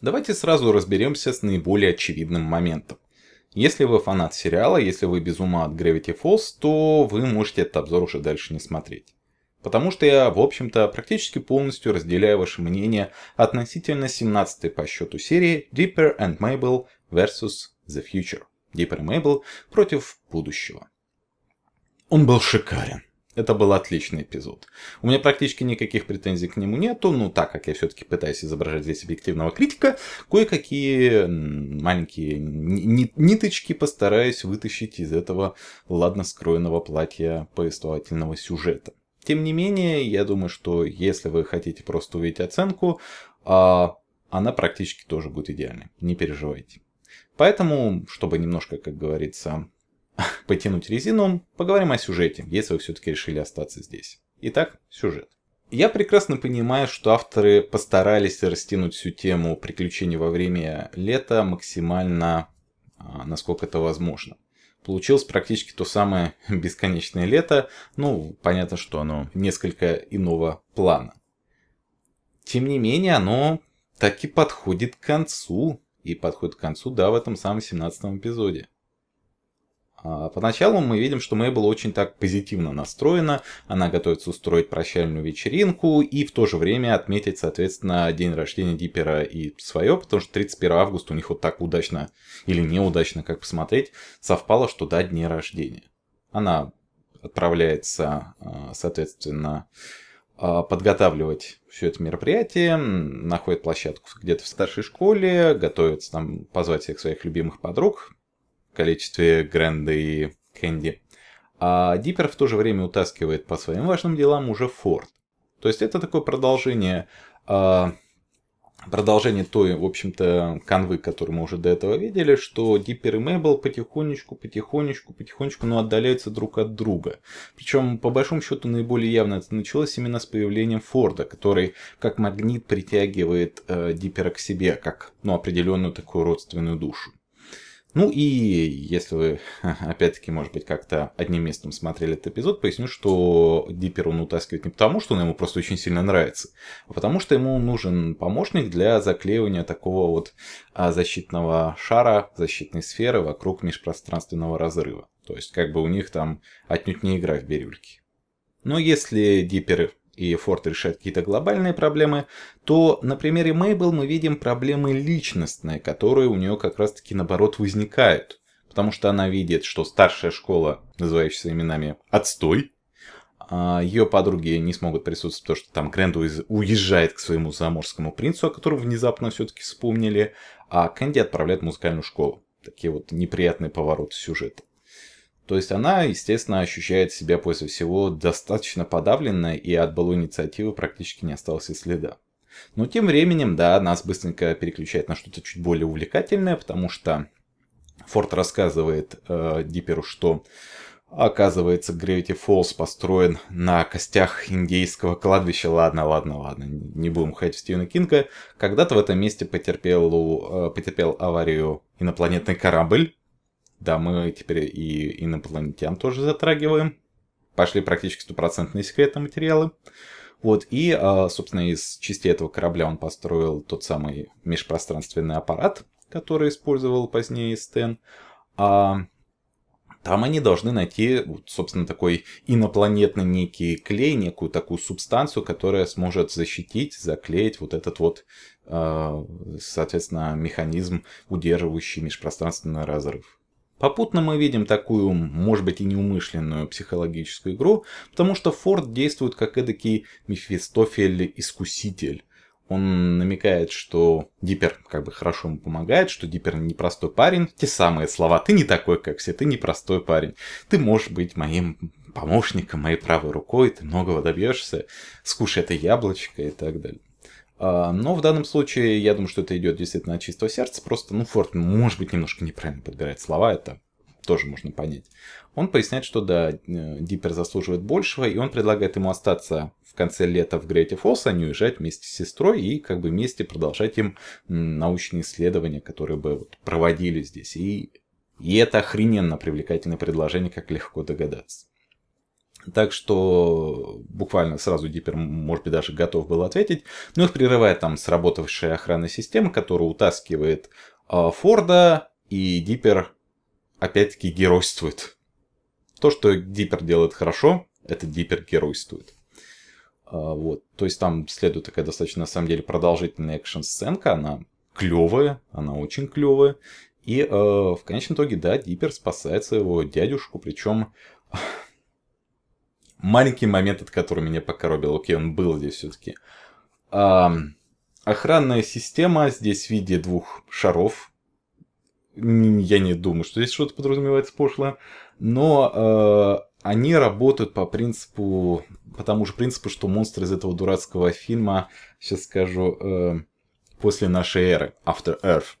Давайте сразу разберемся с наиболее очевидным моментом. Если вы фанат сериала, если вы без ума от Gravity Falls, то вы можете этот обзор уже дальше не смотреть. Потому что я, в общем-то, практически полностью разделяю ваше мнение относительно 17 по счету серии Dipper and Mabel vs. The Future. Dipper and Mabel против будущего. Он был шикарен. Это был отличный эпизод. У меня практически никаких претензий к нему нету, ну так как я все-таки пытаюсь изображать здесь объективного критика, кое-какие маленькие ниточки постараюсь вытащить из этого ладно скроенного платья повествовательного сюжета. Тем не менее, я думаю, что если вы хотите просто увидеть оценку, а, она практически тоже будет идеальной, не переживайте. Поэтому, чтобы немножко, как говорится, потянуть резину, поговорим о сюжете, если вы все-таки решили остаться здесь. Итак, сюжет. Я прекрасно понимаю, что авторы постарались растянуть всю тему приключений во время лета максимально, а, насколько это возможно. Получилось практически то самое бесконечное лето, ну, понятно, что оно несколько иного плана. Тем не менее, оно таки подходит к концу, и подходит к концу, да, в этом самом 17 эпизоде. А, поначалу мы видим, что Мэй очень так позитивно настроена, она готовится устроить прощальную вечеринку и в то же время отметить, соответственно, день рождения Диппера и свое, потому что 31 августа у них вот так удачно или неудачно, как посмотреть, совпало, что да, дни рождения. Она отправляется, а, соответственно, а, подготавливать все это мероприятие, находит площадку где-то в старшей школе, готовится там позвать всех своих любимых подруг, количестве Гренда и Кэнди. А Диппер в то же время утаскивает по своим важным делам уже Форд. То есть это такое продолжение, а, продолжение той, в общем-то, канвы, которую мы уже до этого видели, что Диппер и Мэбл потихонечку, потихонечку, потихонечку, но ну, отдаляются друг от друга. Причем, по большому счету, наиболее явно это началось именно с появлением Форда, который как магнит притягивает э, Диппера к себе, как ну, определенную такую родственную душу. Ну и если вы, опять-таки, может быть, как-то одним местом смотрели этот эпизод, поясню, что Диппер он утаскивает не потому, что он ему просто очень сильно нравится, а потому что ему нужен помощник для заклеивания такого вот а, защитного шара, защитной сферы вокруг межпространственного разрыва. То есть, как бы у них там отнюдь не игра в бирюльки. Но если Диппер и Форд решает какие-то глобальные проблемы, то на примере Мейбл мы видим проблемы личностные, которые у нее как раз-таки наоборот возникают. Потому что она видит, что старшая школа, называющаяся именами «Отстой», а, ее подруги не смогут присутствовать, потому что там Грэнд уезжает к своему заморскому принцу, о котором внезапно все-таки вспомнили, а Кэнди отправляет в музыкальную школу. Такие вот неприятные повороты сюжета. То есть она, естественно, ощущает себя после всего достаточно подавленной, и от былой инициативы практически не осталось и следа. Но тем временем, да, нас быстренько переключает на что-то чуть более увлекательное, потому что Форд рассказывает э, Диперу, что Оказывается, Gravity Falls построен на костях индейского кладбища. Ладно, ладно, ладно, не будем ходить в Стивена Кинга. Когда-то в этом месте потерпел, э, потерпел аварию инопланетный корабль, да, мы теперь и инопланетян тоже затрагиваем. Пошли практически стопроцентные секретные материалы. Вот, и, а, собственно, из части этого корабля он построил тот самый межпространственный аппарат, который использовал позднее Стэн. А там они должны найти, собственно, такой инопланетный некий клей, некую такую субстанцию, которая сможет защитить, заклеить вот этот вот, а, соответственно, механизм, удерживающий межпространственный разрыв. Попутно мы видим такую, может быть и неумышленную психологическую игру, потому что Форд действует как эдакий Мефистофель-искуситель. Он намекает, что Диппер как бы хорошо ему помогает, что Диппер непростой парень. Те самые слова «ты не такой, как все, ты непростой парень, ты можешь быть моим помощником, моей правой рукой, ты многого добьешься, скушай это яблочко» и так далее. А, но в данном случае, я думаю, что это идет действительно от чистого сердца. Просто, ну, Форд, может быть, немножко неправильно подбирает слова, это тоже можно понять. Он поясняет, что да, э, Диппер заслуживает большего, и он предлагает ему остаться в конце лета в Грейте Фолс, а не уезжать вместе с сестрой и как бы вместе продолжать им научные исследования, которые бы вот проводили здесь. И, и это охрененно привлекательное предложение, как легко догадаться. Так что буквально сразу Диппер, может быть, даже готов был ответить. Но ну, их прерывает там сработавшая охранная система, которая утаскивает э, Форда, и Диппер опять-таки геройствует. То, что Диппер делает хорошо, это Диппер геройствует. Э, вот. То есть там следует такая достаточно, на самом деле, продолжительная экшн-сценка. Она клевая, она очень клевая. И э, в конечном итоге, да, Диппер спасает своего дядюшку, причем маленький момент, от которого меня покоробил. Окей, он был здесь все-таки. А, охранная система здесь в виде двух шаров. Я не думаю, что здесь что-то подразумевается пошлое. Но э, они работают по принципу, по тому же принципу, что монстры из этого дурацкого фильма, сейчас скажу, э, после нашей эры, After Earth,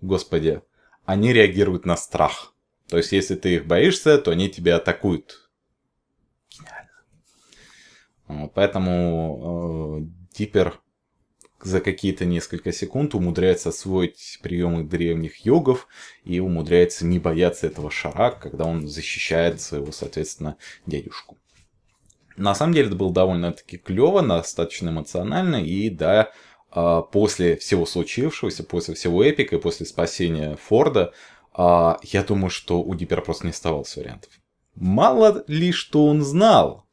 господи, они реагируют на страх. То есть, если ты их боишься, то они тебя атакуют поэтому э, Диппер за какие-то несколько секунд умудряется освоить приемы древних йогов и умудряется не бояться этого шара, когда он защищает своего, соответственно, дядюшку. На самом деле это было довольно-таки клево, достаточно эмоционально, и да, а, после всего случившегося, после всего эпика и после спасения Форда, а, я думаю, что у Диппера просто не оставалось вариантов. Мало ли, что он знал,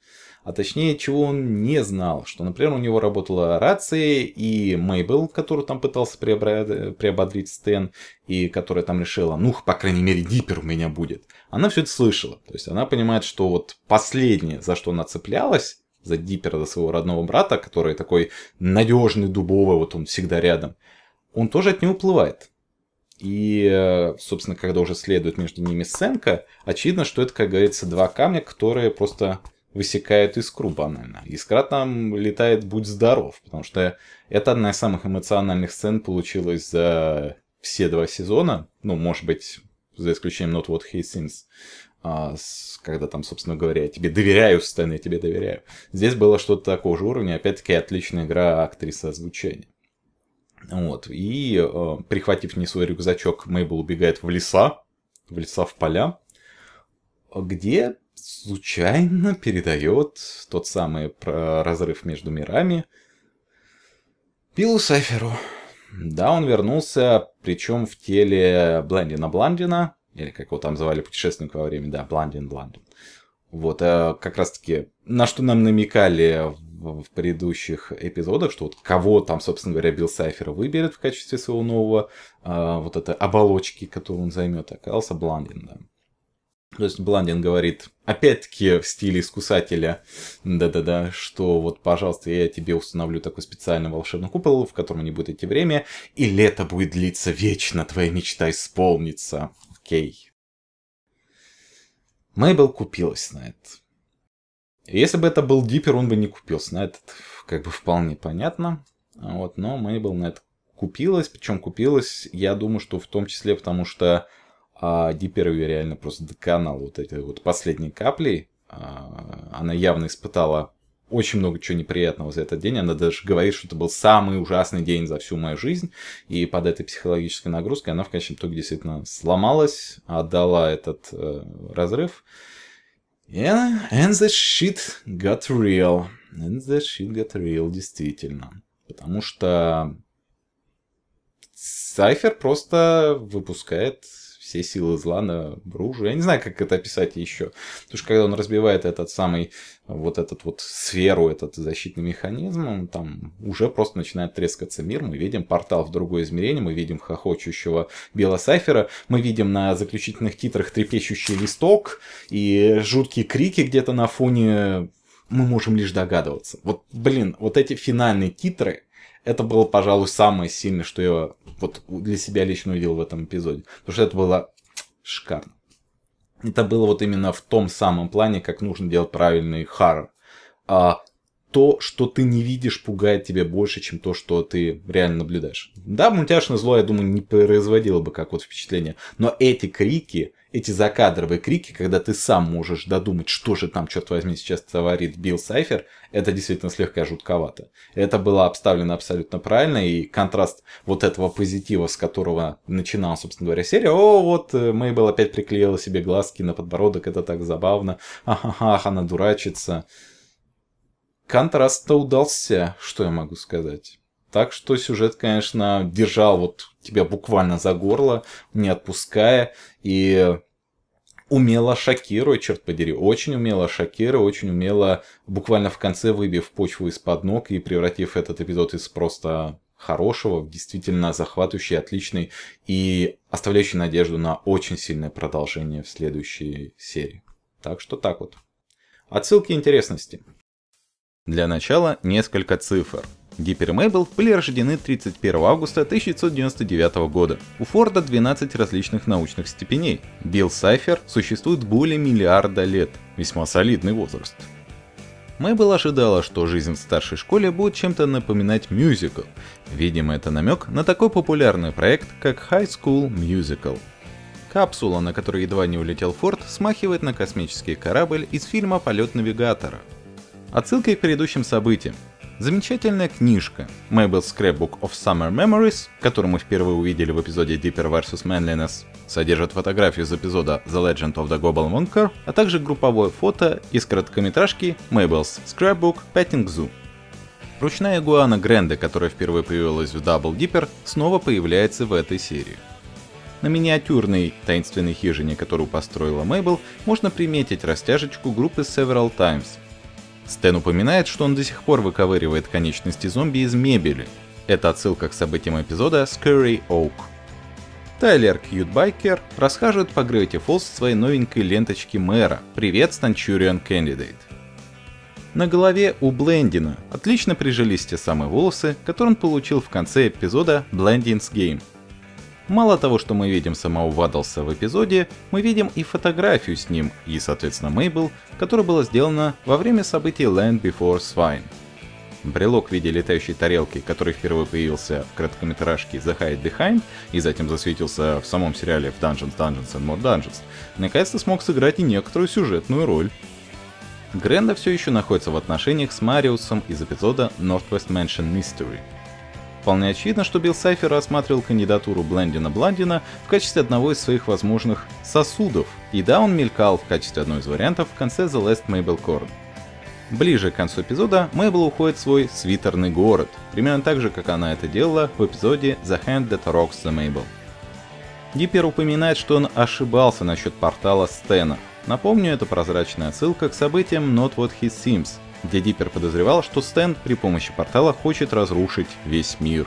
а точнее, чего он не знал, что, например, у него работала рация, и Мейбл, которую там пытался приобред... приободрить Стэн, и которая там решила, ну, по крайней мере, диппер у меня будет, она все это слышала. То есть она понимает, что вот последнее, за что она цеплялась, за диппера, за своего родного брата, который такой надежный, дубовый, вот он всегда рядом, он тоже от нее уплывает. И, э, собственно, когда уже следует между ними сценка, очевидно, что это, как говорится, два камня, которые просто высекает искру банально. Искра там летает «Будь здоров», потому что это одна из самых эмоциональных сцен получилась за все два сезона. Ну, может быть, за исключением Not What He Seems. А, когда там, собственно говоря, я тебе доверяю сцены, я тебе доверяю. Здесь было что-то такого же уровня. Опять-таки, отличная игра актрисы озвучения. Вот. И, э, прихватив не свой рюкзачок, Мейбл убегает в леса, в леса, в поля, где случайно передает тот самый про разрыв между мирами Пилу Сайферу. Да, он вернулся, причем в теле Бландина Бландина, или как его там звали путешественник во время, да, Бландин Бландин. Вот, а как раз-таки, на что нам намекали в, в предыдущих эпизодах, что вот кого там, собственно говоря, Билл Сайфер выберет в качестве своего нового, а, вот этой оболочки, которую он займет, оказался Бландин, да. То есть Бландин говорит, опять-таки в стиле искусателя, да-да-да, что вот, пожалуйста, я тебе установлю такой специальный волшебный купол, в котором не будет идти время, и лето будет длиться вечно, твоя мечта исполнится. Окей. Мейбл купилась на это. Если бы это был Диппер, он бы не купился на этот, как бы вполне понятно. Вот, но Мейбл на это купилась, причем купилась, я думаю, что в том числе потому, что а Диперви реально просто доконал вот этой вот последней каплей. А, она явно испытала очень много чего неприятного за этот день. Она даже говорит, что это был самый ужасный день за всю мою жизнь. И под этой психологической нагрузкой она в конечном итоге действительно сломалась, отдала этот э, разрыв. And, and the shit got real. And the shit got real, действительно. Потому что Сайфер просто выпускает все силы зла на Бружу. Я не знаю, как это описать еще. Потому что когда он разбивает этот самый, вот этот вот сферу, этот защитный механизм, он там уже просто начинает трескаться мир. Мы видим портал в другое измерение, мы видим хохочущего Белосайфера, мы видим на заключительных титрах трепещущий листок и жуткие крики где-то на фоне мы можем лишь догадываться. Вот, блин, вот эти финальные титры, это было, пожалуй, самое сильное, что я вот для себя лично увидел в этом эпизоде. Потому что это было шикарно. Это было вот именно в том самом плане, как нужно делать правильный хоррор. А, то, что ты не видишь, пугает тебя больше, чем то, что ты реально наблюдаешь. Да, мультяшное зло, я думаю, не производило бы как вот впечатление. Но эти крики, эти закадровые крики, когда ты сам можешь додумать, что же там, черт возьми, сейчас творит Билл Сайфер, это действительно слегка жутковато. Это было обставлено абсолютно правильно, и контраст вот этого позитива, с которого начинала, собственно говоря, серия, о, вот э, Мейбл опять приклеила себе глазки на подбородок, это так забавно, ахахах, она дурачится. Контраст-то удался, что я могу сказать. Так что сюжет, конечно, держал вот тебя буквально за горло, не отпуская, и умело шокируя, черт подери, очень умело шокируя, очень умело, буквально в конце выбив почву из-под ног и превратив этот эпизод из просто хорошего в действительно захватывающий, отличный и оставляющий надежду на очень сильное продолжение в следующей серии. Так что так вот. Отсылки и интересности. Для начала несколько цифр – Диппер и Мейбл были рождены 31 августа 1999 года. У Форда 12 различных научных степеней. Билл Сайфер существует более миллиарда лет. Весьма солидный возраст. Мэйбл ожидала, что жизнь в старшей школе будет чем-то напоминать мюзикл. Видимо, это намек на такой популярный проект, как High School Musical. Капсула, на которой едва не улетел Форд, смахивает на космический корабль из фильма «Полет навигатора». Отсылкой к предыдущим событиям. Замечательная книжка Mabel's Scrapbook of Summer Memories, которую мы впервые увидели в эпизоде Dipper vs. Manliness, содержит фотографию из эпизода The Legend of the Global Monker, а также групповое фото из короткометражки Mabel's Scrapbook Petting Zoo. Ручная игуана Гренде, которая впервые появилась в Double Dipper, снова появляется в этой серии. На миниатюрной таинственной хижине, которую построила Мейбл, можно приметить растяжечку группы Several Times, Стэн упоминает, что он до сих пор выковыривает конечности зомби из мебели. Это отсылка к событиям эпизода «Scurry Oak». Тайлер Кьютбайкер расхаживает по Гравити Фолз своей новенькой ленточке мэра «Привет, Stanchurian Candidate». На голове у Блендина отлично прижились те самые волосы, которые он получил в конце эпизода Blending's Game», Мало того, что мы видим самого Ваддлса в эпизоде, мы видим и фотографию с ним и, соответственно, Мейбл, которая была сделана во время событий Land Before Swine. Брелок в виде летающей тарелки, который впервые появился в короткометражке The Hide Behind и затем засветился в самом сериале в Dungeons, Dungeons and More Dungeons, наконец-то смог сыграть и некоторую сюжетную роль. Гренда все еще находится в отношениях с Мариусом из эпизода Northwest Mansion Mystery — Вполне очевидно, что Билл Сайфер рассматривал кандидатуру Блендина Бландина в качестве одного из своих возможных сосудов, и да, он мелькал в качестве одного из вариантов в конце The Last Mabel Corn. Ближе к концу эпизода Мейбл уходит в свой свитерный город, примерно так же, как она это делала в эпизоде The Hand That Rocks the Mabel. Диппер упоминает, что он ошибался насчет портала Стена. Напомню, это прозрачная ссылка к событиям Not What He Seems, Дедипер подозревал, что Стэн при помощи портала хочет разрушить весь мир.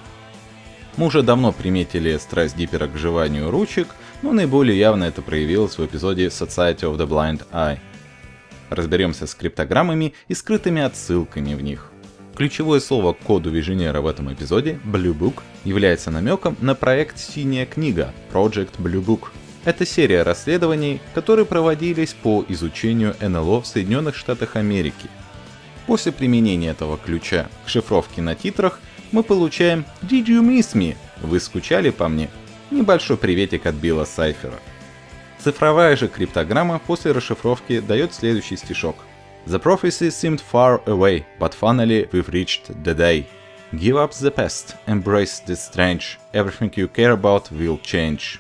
Мы уже давно приметили страсть Диппера к жеванию ручек, но наиболее явно это проявилось в эпизоде Society of the Blind Eye. Разберемся с криптограммами и скрытыми отсылками в них. Ключевое слово к коду Виженера в этом эпизоде Blue Book является намеком на проект «Синяя книга» Project Blue Book. Это серия расследований, которые проводились по изучению НЛО в Соединенных Штатах Америки – После применения этого ключа к шифровке на титрах мы получаем «Did you miss me?» «Вы скучали по мне?» Небольшой приветик от Билла Сайфера. Цифровая же криптограмма после расшифровки дает следующий стишок. The prophecy seemed far away, but finally we've reached the day. Give up the past, embrace the strange, everything you care about will change.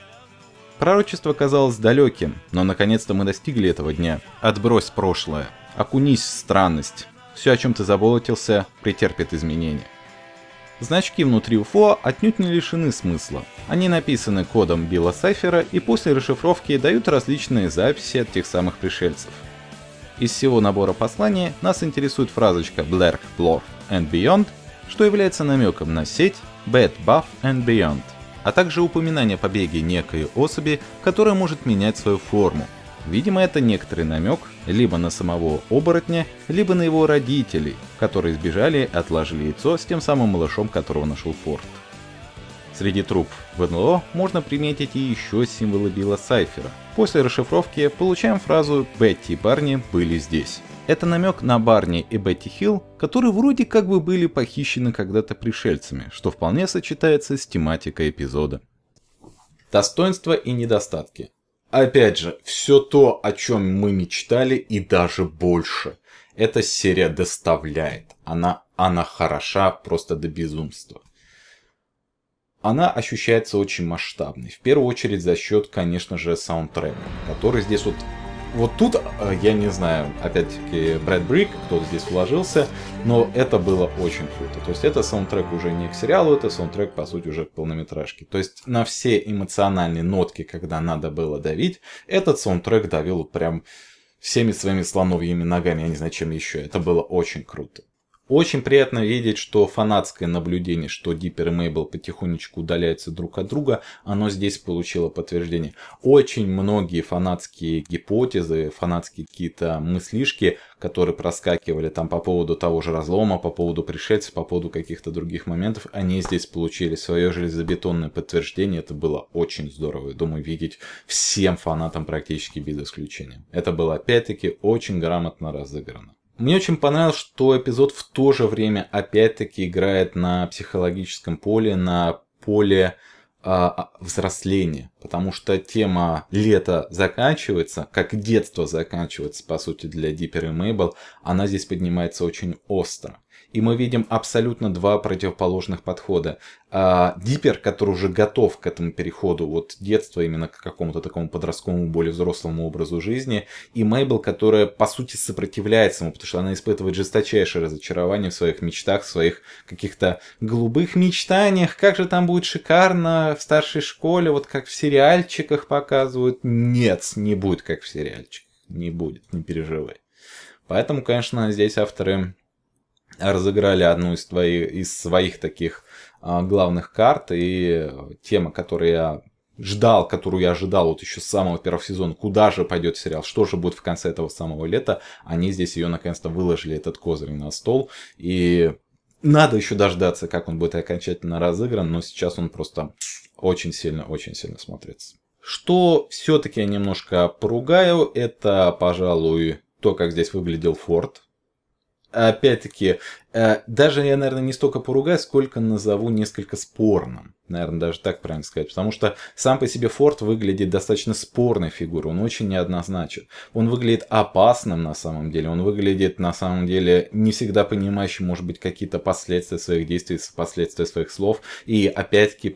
Пророчество казалось далеким, но наконец-то мы достигли этого дня. Отбрось прошлое, окунись в странность, все, о чем ты заболотился, претерпит изменения. Значки внутри UFO отнюдь не лишены смысла. Они написаны кодом Билла Сайфера и после расшифровки дают различные записи от тех самых пришельцев. Из всего набора посланий нас интересует фразочка Black Blorf and Beyond, что является намеком на сеть Bad Buff and Beyond, а также упоминание побеги некой особи, которая может менять свою форму, Видимо, это некоторый намек либо на самого оборотня, либо на его родителей, которые сбежали, и отложили яйцо с тем самым малышом, которого нашел Форд. Среди труп в НЛО можно приметить и еще символы Билла Сайфера. После расшифровки получаем фразу «Бетти и Барни были здесь». Это намек на Барни и Бетти Хилл, которые вроде как бы были похищены когда-то пришельцами, что вполне сочетается с тематикой эпизода. Достоинства и недостатки. Опять же, все то, о чем мы мечтали и даже больше. Эта серия доставляет. Она, она хороша просто до безумства. Она ощущается очень масштабной. В первую очередь за счет, конечно же, саундтрека, который здесь вот вот тут, э, я не знаю, опять-таки, Брэд Брик, кто здесь вложился, но это было очень круто. То есть это саундтрек уже не к сериалу, это саундтрек, по сути, уже к полнометражке. То есть на все эмоциональные нотки, когда надо было давить, этот саундтрек давил прям всеми своими слоновьими ногами, я не знаю, чем еще. Это было очень круто. Очень приятно видеть, что фанатское наблюдение, что Диппер и Мейбл потихонечку удаляются друг от друга, оно здесь получило подтверждение. Очень многие фанатские гипотезы, фанатские какие-то мыслишки, которые проскакивали там по поводу того же разлома, по поводу пришельцев, по поводу каких-то других моментов, они здесь получили свое железобетонное подтверждение. Это было очень здорово, я думаю, видеть всем фанатам практически без исключения. Это было опять-таки очень грамотно разыграно. Мне очень понравилось, что эпизод в то же время опять-таки играет на психологическом поле, на поле э, взросления, потому что тема лета заканчивается, как детство заканчивается, по сути, для Диппер и Мейбл, она здесь поднимается очень остро. И мы видим абсолютно два противоположных подхода. А, Диппер, который уже готов к этому переходу от детства именно к какому-то такому подростковому, более взрослому образу жизни, и Мейбл, которая по сути сопротивляется ему, потому что она испытывает жесточайшее разочарование в своих мечтах, в своих каких-то голубых мечтаниях, как же там будет шикарно в старшей школе, вот как в сериальчиках показывают. Нет, не будет как в сериальчиках, не будет, не переживай. Поэтому, конечно, здесь авторы разыграли одну из, твоих, из своих таких а, главных карт. И тема, которую я ждал, которую я ожидал вот еще с самого первого сезона, куда же пойдет сериал, что же будет в конце этого самого лета, они здесь ее наконец-то выложили, этот козырь на стол, и надо еще дождаться, как он будет окончательно разыгран, но сейчас он просто очень сильно, очень сильно смотрится. Что все-таки я немножко поругаю, это, пожалуй, то, как здесь выглядел Форд опять-таки, э, даже я, наверное, не столько поругаю, сколько назову несколько спорным. Наверное, даже так правильно сказать. Потому что сам по себе Форд выглядит достаточно спорной фигурой. Он очень неоднозначен. Он выглядит опасным на самом деле. Он выглядит на самом деле не всегда понимающим, может быть, какие-то последствия своих действий, последствия своих слов. И опять-таки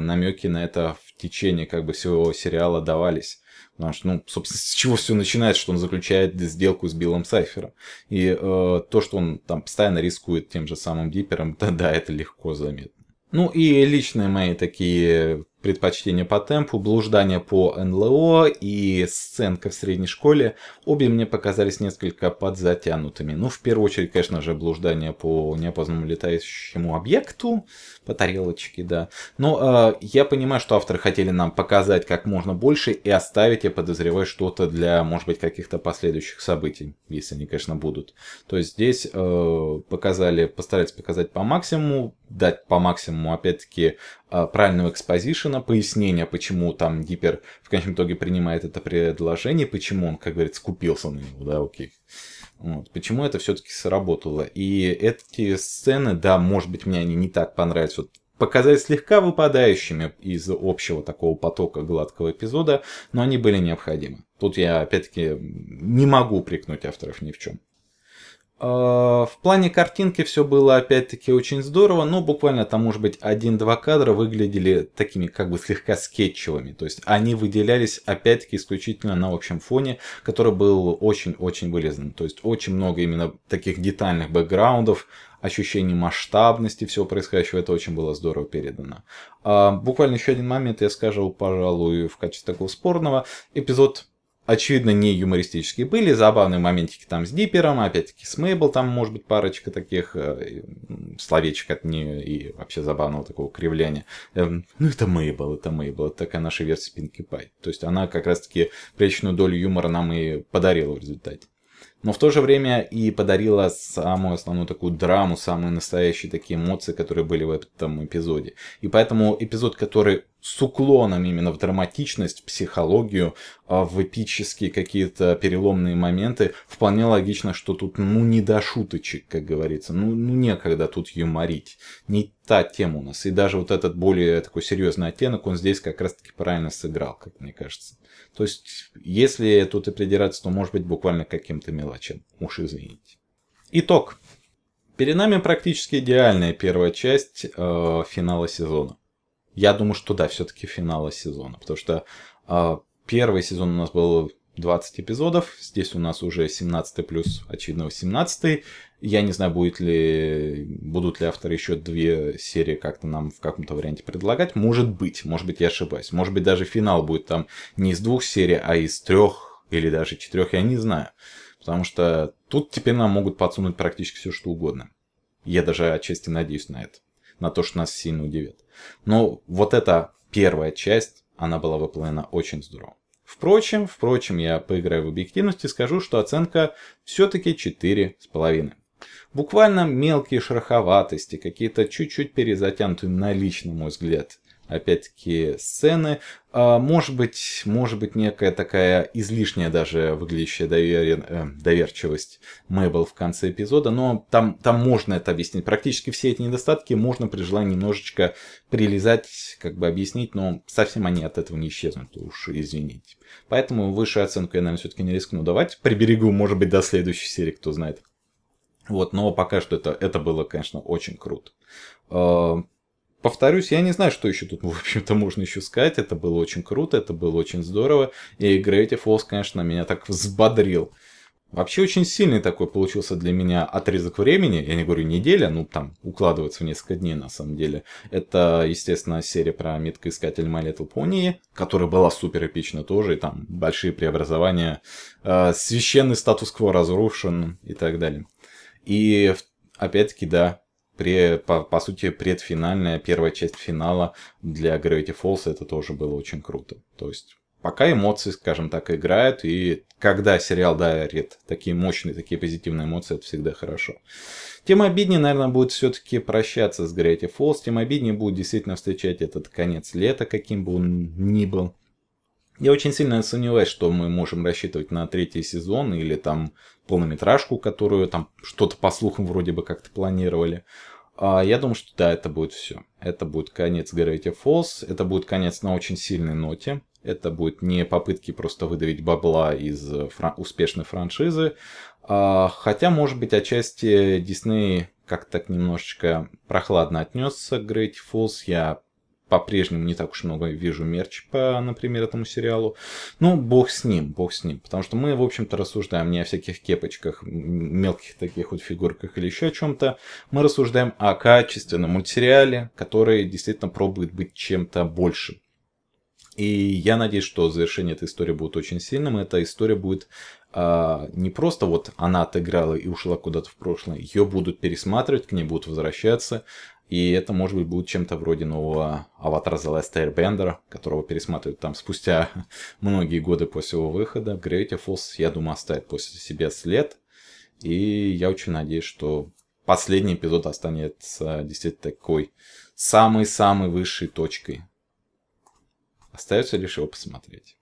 намеки на это течение как бы всего сериала давались. Потому что, ну, собственно, с чего все начинается, что он заключает сделку с Биллом Сайфером. И э, то, что он там постоянно рискует тем же самым Диппером, да, да, это легко заметно. Ну и личные мои такие предпочтение по темпу, блуждание по НЛО и сценка в средней школе, обе мне показались несколько подзатянутыми. Ну, в первую очередь, конечно же, блуждание по неопознанному летающему объекту, по тарелочке, да. Но э, я понимаю, что авторы хотели нам показать как можно больше и оставить, я подозреваю, что-то для, может быть, каких-то последующих событий, если они, конечно, будут. То есть здесь э, показали, постарались показать по максимуму, дать по максимуму, опять-таки, а, правильного экспозишена, пояснения, почему там Гипер в конечном итоге принимает это предложение, почему он, как говорится, купился на него, да, окей. Вот, почему это все-таки сработало. И эти сцены, да, может быть, мне они не так понравились. Вот показались слегка выпадающими из общего такого потока гладкого эпизода, но они были необходимы. Тут я, опять-таки, не могу прикнуть авторов ни в чем. Э, в плане картинки все было опять-таки очень здорово, но ну, буквально там, может быть, один-два кадра выглядели такими как бы слегка скетчевыми. То есть они выделялись опять-таки исключительно на общем фоне, который был очень-очень вырезан. То есть очень много именно таких детальных бэкграундов, ощущений масштабности всего происходящего, это очень было здорово передано. А, буквально еще один момент я скажу, пожалуй, в качестве такого спорного. Эпизод очевидно, не юмористические были, забавные моментики там с Дипером, опять-таки с Мейбл, там может быть парочка таких э, словечек от нее и вообще забавного такого кривляния. Эм, ну, это Мейбл, это Мейбл, это такая наша версия Пинки Пай. То есть она как раз-таки приличную долю юмора нам и подарила в результате. Но в то же время и подарила самую основную такую драму, самые настоящие такие эмоции, которые были в этом эпизоде. И поэтому эпизод, который с уклоном именно в драматичность, психологию, а, в эпические какие-то переломные моменты, вполне логично, что тут ну не до шуточек, как говорится, ну, ну некогда тут юморить, не та тема у нас. И даже вот этот более такой серьезный оттенок, он здесь как раз-таки правильно сыграл, как мне кажется. То есть, если тут и придираться, то может быть буквально каким-то мелочем. уж извините. Итог. Перед нами практически идеальная первая часть э, финала сезона я думаю, что да, все-таки финала сезона, потому что э, первый сезон у нас был 20 эпизодов, здесь у нас уже 17 плюс, очевидно, 18. Я не знаю, будет ли, будут ли авторы еще две серии как-то нам в каком-то варианте предлагать. Может быть, может быть, я ошибаюсь. Может быть, даже финал будет там не из двух серий, а из трех или даже четырех, я не знаю. Потому что тут теперь нам могут подсунуть практически все что угодно. Я даже отчасти надеюсь на это на то, что нас сильно удивит. Но вот эта первая часть, она была выполнена очень здорово. Впрочем, впрочем, я поиграю в объективность и скажу, что оценка все-таки 4,5. Буквально мелкие шероховатости, какие-то чуть-чуть перезатянутые на личный мой взгляд опять-таки сцены. А, может быть, может быть некая такая излишняя даже выглядящая доверен, э, доверчивость Мэйбл в конце эпизода, но там, там можно это объяснить. Практически все эти недостатки можно при желании немножечко прилезать, как бы объяснить, но совсем они от этого не исчезнут, уж извините. Поэтому высшую оценку я, наверное, все-таки не рискну давать. Приберегу, может быть, до следующей серии, кто знает. Вот, но пока что это, это было, конечно, очень круто. А, повторюсь, я не знаю, что еще тут, в общем-то, можно еще сказать. Это было очень круто, это было очень здорово. И Gravity Falls, конечно, меня так взбодрил. Вообще очень сильный такой получился для меня отрезок времени, я не говорю неделя, ну там укладывается в несколько дней на самом деле. Это, естественно, серия про меткоискатель My Little Pony, которая была супер эпична тоже, и там большие преобразования, э, священный статус-кво разрушен и так далее. И опять-таки, да, пре, по, по сути, предфинальная первая часть финала для Gravity Falls, это тоже было очень круто. То есть пока эмоции, скажем так, играют, и когда сериал дарит такие мощные, такие позитивные эмоции, это всегда хорошо. Тем обиднее, наверное, будет все-таки прощаться с Gravity Falls, тем обиднее будет действительно встречать этот конец лета, каким бы он ни был. Я очень сильно сомневаюсь, что мы можем рассчитывать на третий сезон или там полнометражку, которую там что-то по слухам вроде бы как-то планировали. А я думаю, что да, это будет все. Это будет конец Gravity Falls, это будет конец на очень сильной ноте. Это будет не попытки просто выдавить бабла из фра- успешной франшизы. А, хотя, может быть, отчасти Дисней как-то так немножечко прохладно отнесся к Gravity Falls. Я по-прежнему не так уж много вижу мерч по, например, этому сериалу. Но ну, бог с ним, бог с ним. Потому что мы, в общем-то, рассуждаем не о всяких кепочках, мелких таких вот фигурках или еще о чем-то. Мы рассуждаем о качественном мультсериале, который действительно пробует быть чем-то большим. И я надеюсь, что завершение этой истории будет очень сильным. Эта история будет а, не просто вот она отыграла и ушла куда-то в прошлое, ее будут пересматривать, к ней будут возвращаться, и это, может быть, будет чем-то вроде нового аватара The Last Airbender, которого пересматривают там спустя многие годы после его выхода. Gravity Falls, я думаю, оставит после себя след. И я очень надеюсь, что последний эпизод останется действительно такой самой-самой высшей точкой. Остается лишь его посмотреть.